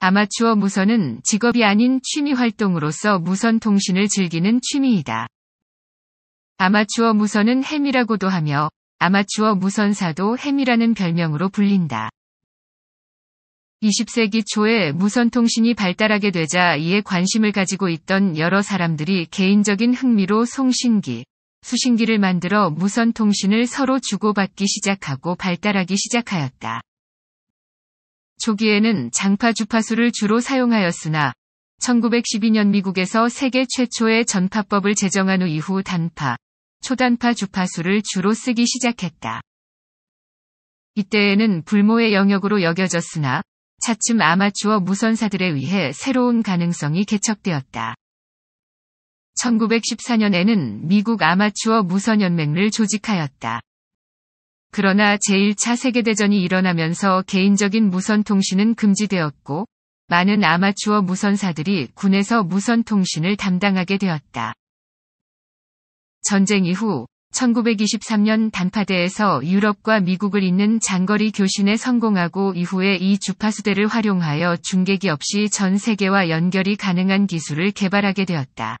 아마추어 무선은 직업이 아닌 취미 활동으로서 무선 통신을 즐기는 취미이다. 아마추어 무선은 햄이라고도 하며 아마추어 무선사도 햄이라는 별명으로 불린다. 20세기 초에 무선통신이 발달하게 되자 이에 관심을 가지고 있던 여러 사람들이 개인적인 흥미로 송신기, 수신기를 만들어 무선통신을 서로 주고받기 시작하고 발달하기 시작하였다. 초기에는 장파 주파수를 주로 사용하였으나 1912년 미국에서 세계 최초의 전파법을 제정한 후 이후 단파, 초단파 주파수를 주로 쓰기 시작했다. 이때에는 불모의 영역으로 여겨졌으나 차츰 아마추어 무선사들에 의해 새로운 가능성이 개척되었다. 1914년에는 미국 아마추어 무선연맹을 조직하였다. 그러나 제1차 세계대전이 일어나면서 개인적인 무선통신은 금지되었고, 많은 아마추어 무선사들이 군에서 무선통신을 담당하게 되었다. 전쟁 이후 1923년 단파대에서 유럽과 미국을 잇는 장거리 교신에 성공하고 이후에 이 주파수대를 활용하여 중계기 없이 전 세계와 연결이 가능한 기술을 개발하게 되었다.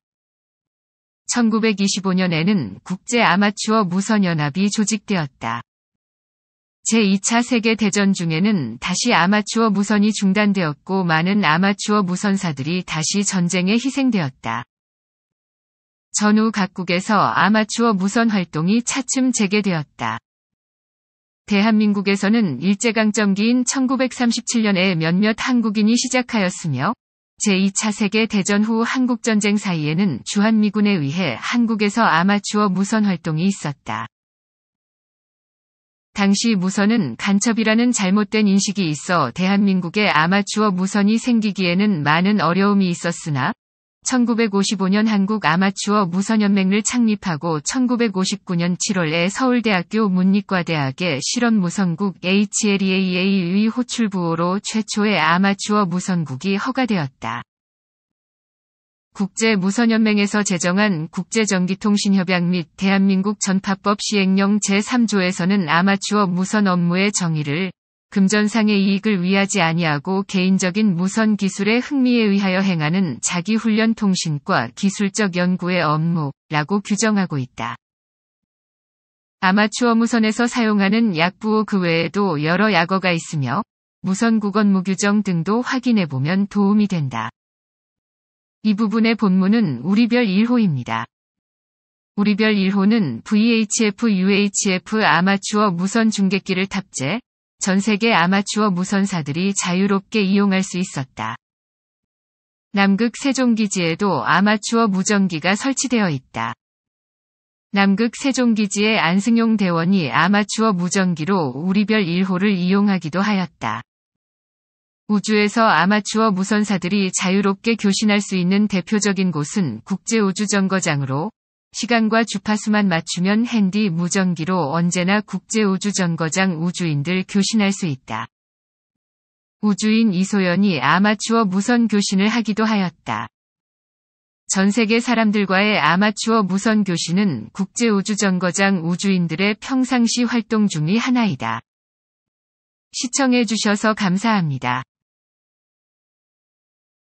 1925년에는 국제 아마추어 무선연합이 조직되었다. 제2차 세계대전 중에는 다시 아마추어 무선이 중단되었고 많은 아마추어 무선사들이 다시 전쟁에 희생되었다. 전후 각국에서 아마추어 무선 활동이 차츰 재개되었다. 대한민국에서는 일제강점기인 1937년에 몇몇 한국인이 시작하였으며 제2차 세계 대전 후 한국전쟁 사이에는 주한미군에 의해 한국에서 아마추어 무선 활동이 있었다. 당시 무선은 간첩이라는 잘못된 인식이 있어 대한민국의 아마추어 무선이 생기기에는 많은 어려움이 있었으나 1955년 한국 아마추어 무선연맹을 창립하고 1959년 7월에 서울대학교 문리과대학의 실험무선국 HLEA의 호출부호로 최초의 아마추어 무선국이 허가되었다. 국제무선연맹에서 제정한 국제전기통신협약 및 대한민국 전파법 시행령 제3조에서는 아마추어 무선 업무의 정의를 금전상의 이익을 위하지 아니하고 개인적인 무선 기술의 흥미에 의하여 행하는 자기 훈련 통신과 기술적 연구의 업무라고 규정하고 있다. 아마추어 무선에서 사용하는 약부호 그 외에도 여러 약어가 있으며 무선 국언 무규정 등도 확인해 보면 도움이 된다. 이 부분의 본문은 우리별 1호입니다. 우리별 1호는 VHF UHF 아마추어 무선 중계기를 탑재, 전 세계 아마추어 무선사들이 자유롭게 이용할 수 있었다. 남극 세종기지에도 아마추어 무전기가 설치되어 있다. 남극 세종기지의 안승용 대원이 아마추어 무전기로 우리별 1호를 이용하기도 하였다. 우주에서 아마추어 무선사들이 자유롭게 교신할 수 있는 대표적인 곳은 국제우주정거장으로 시간과 주파수만 맞추면 핸디 무전기로 언제나 국제우주정거장 우주인들 교신할 수 있다. 우주인 이소연이 아마추어 무선 교신을 하기도 하였다. 전 세계 사람들과의 아마추어 무선 교신은 국제우주정거장 우주인들의 평상시 활동 중의 하나이다. 시청해주셔서 감사합니다.